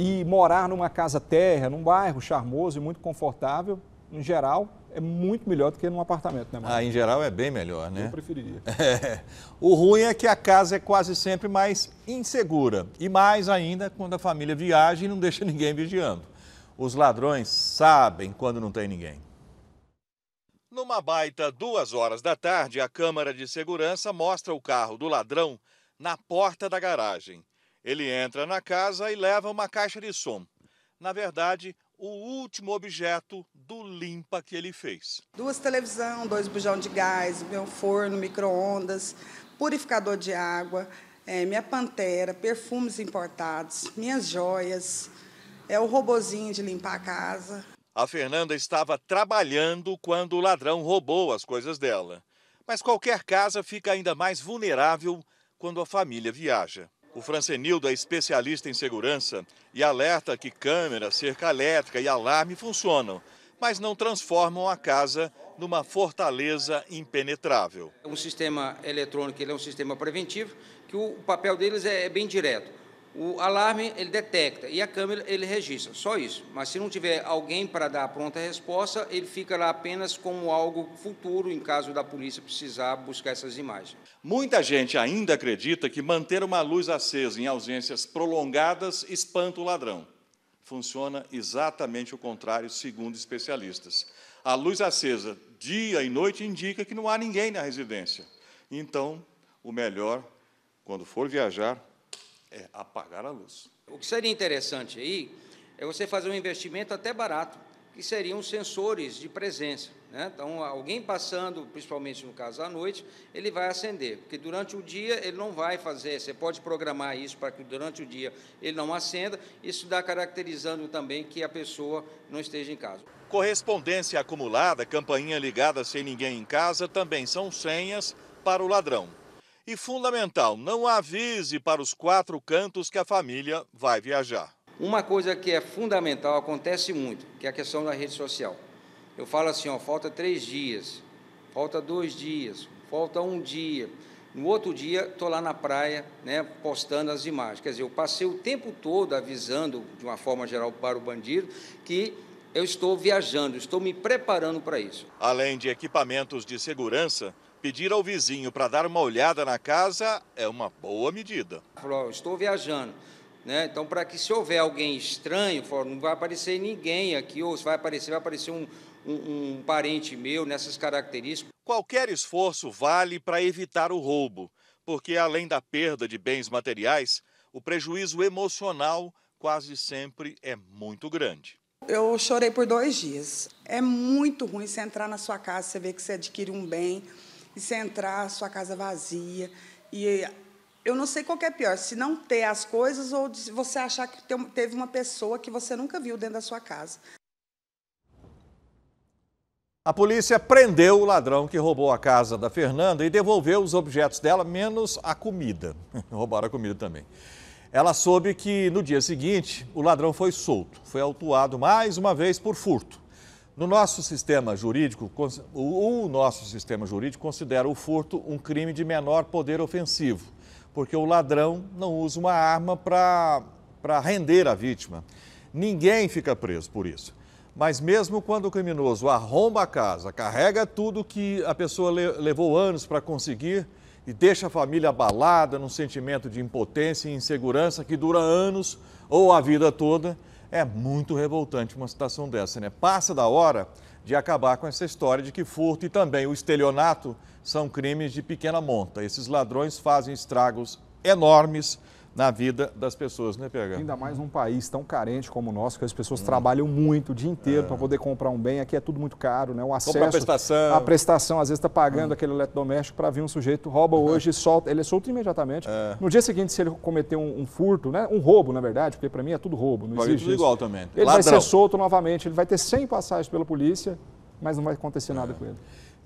e morar numa casa terra, num bairro charmoso e muito confortável, em geral, é muito melhor do que num apartamento, né, Marcos? Ah, em geral é bem melhor, né? Eu preferiria. É. O ruim é que a casa é quase sempre mais insegura. E mais ainda quando a família viaja e não deixa ninguém vigiando. Os ladrões sabem quando não tem ninguém. Numa baita duas horas da tarde, a câmara de segurança mostra o carro do ladrão na porta da garagem. Ele entra na casa e leva uma caixa de som. Na verdade, o último objeto do limpa que ele fez. Duas televisão, dois bujão de gás, meu forno, micro-ondas, purificador de água, é, minha pantera, perfumes importados, minhas joias, é o robozinho de limpar a casa. A Fernanda estava trabalhando quando o ladrão roubou as coisas dela. Mas qualquer casa fica ainda mais vulnerável quando a família viaja. O Francenildo é especialista em segurança e alerta que câmera, cerca elétrica e alarme funcionam, mas não transformam a casa numa fortaleza impenetrável. É um sistema eletrônico ele é um sistema preventivo, que o papel deles é, é bem direto o alarme ele detecta e a câmera ele registra, só isso. Mas se não tiver alguém para dar a pronta resposta, ele fica lá apenas como algo futuro em caso da polícia precisar buscar essas imagens. Muita gente ainda acredita que manter uma luz acesa em ausências prolongadas espanta o ladrão. Funciona exatamente o contrário, segundo especialistas. A luz acesa dia e noite indica que não há ninguém na residência. Então, o melhor, quando for viajar, é apagar a luz. O que seria interessante aí é você fazer um investimento até barato, que seriam sensores de presença. Né? Então, alguém passando, principalmente no caso à noite, ele vai acender, porque durante o dia ele não vai fazer. Você pode programar isso para que durante o dia ele não acenda. Isso dá caracterizando também que a pessoa não esteja em casa. Correspondência acumulada, campainha ligada sem ninguém em casa também são senhas para o ladrão. E fundamental, não avise para os quatro cantos que a família vai viajar. Uma coisa que é fundamental, acontece muito, que é a questão da rede social. Eu falo assim, ó, falta três dias, falta dois dias, falta um dia. No outro dia, estou lá na praia, né, postando as imagens. Quer dizer, eu passei o tempo todo avisando, de uma forma geral, para o bandido, que eu estou viajando, estou me preparando para isso. Além de equipamentos de segurança, Pedir ao vizinho para dar uma olhada na casa é uma boa medida. Falou, estou viajando. Né? Então, para que se houver alguém estranho, não vai aparecer ninguém aqui, ou se vai aparecer, vai aparecer um, um, um parente meu nessas características. Qualquer esforço vale para evitar o roubo, porque além da perda de bens materiais, o prejuízo emocional quase sempre é muito grande. Eu chorei por dois dias. É muito ruim você entrar na sua casa, você ver que você adquire um bem e você entrar, sua casa vazia. E eu não sei qual é pior, se não ter as coisas ou você achar que teve uma pessoa que você nunca viu dentro da sua casa. A polícia prendeu o ladrão que roubou a casa da Fernanda e devolveu os objetos dela, menos a comida. Roubaram a comida também. Ela soube que no dia seguinte o ladrão foi solto, foi autuado mais uma vez por furto. No nosso sistema jurídico, o nosso sistema jurídico considera o furto um crime de menor poder ofensivo, porque o ladrão não usa uma arma para render a vítima. Ninguém fica preso por isso. Mas mesmo quando o criminoso arromba a casa, carrega tudo que a pessoa levou anos para conseguir e deixa a família abalada num sentimento de impotência e insegurança que dura anos ou a vida toda, é muito revoltante uma situação dessa, né? Passa da hora de acabar com essa história de que furto e também o estelionato são crimes de pequena monta. Esses ladrões fazem estragos enormes na vida das pessoas, né, PH? Ainda mais num país tão carente como o nosso, que as pessoas hum. trabalham muito o dia inteiro é. para poder comprar um bem. Aqui é tudo muito caro, né? O acesso. Compra a prestação. A prestação, às vezes, está pagando hum. aquele eletrodoméstico para vir um sujeito, rouba uhum. hoje, solta. Ele é solto imediatamente. É. No dia seguinte, se ele cometer um, um, furto, né? Um roubo, na verdade, porque para mim é tudo roubo, não Pode é existe. Tudo isso. igual também. Ele Ladrão. vai ser solto novamente, ele vai ter 100 passagens pela polícia, mas não vai acontecer é. nada com ele.